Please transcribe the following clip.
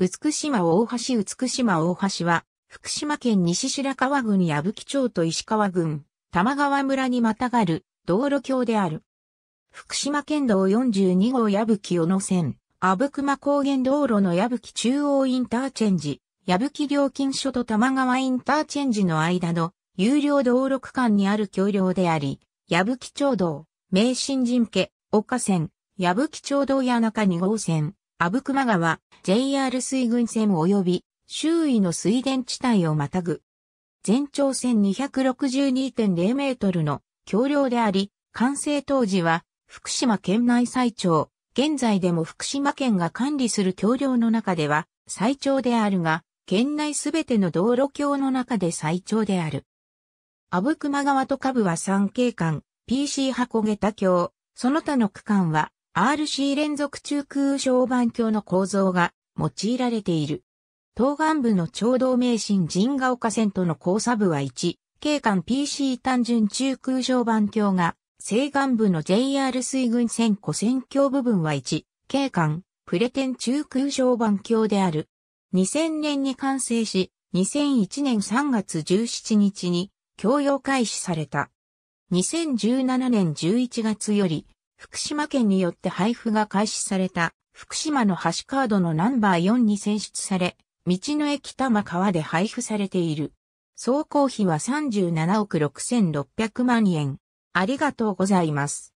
美島大橋美島大橋は、福島県西白川郡矢吹町と石川郡、玉川村にまたがる道路橋である。福島県道42号矢吹尾野線、阿武隈高原道路の矢吹中央インターチェンジ、矢吹料金所と玉川インターチェンジの間の有料道路区間にある橋梁であり、矢吹町道、名神神家、岡線、矢吹町道谷中2号線、阿武隈川、JR 水郡線及び周囲の水田地帯をまたぐ。全長線262.0メートルの橋梁であり、完成当時は福島県内最長、現在でも福島県が管理する橋梁の中では最長であるが、県内すべての道路橋の中で最長である。阿武隈川と下部は三景間、PC 箱下橋、その他の区間は RC 連続中空小板橋の構造が用いられている。東岸部の長道名神神ヶ丘線との交差部は1、景観 PC 単純中空小板橋が、西岸部の JR 水軍線古線橋部分は1、景観プレテン中空小板橋である。2000年に完成し、2001年3月17日に供用開始された。2017年11月より福島県によって配布が開始された福島の橋カードのナンバー4に選出され、道の駅玉川で配布されている。総工費は37億6600万円。ありがとうございます。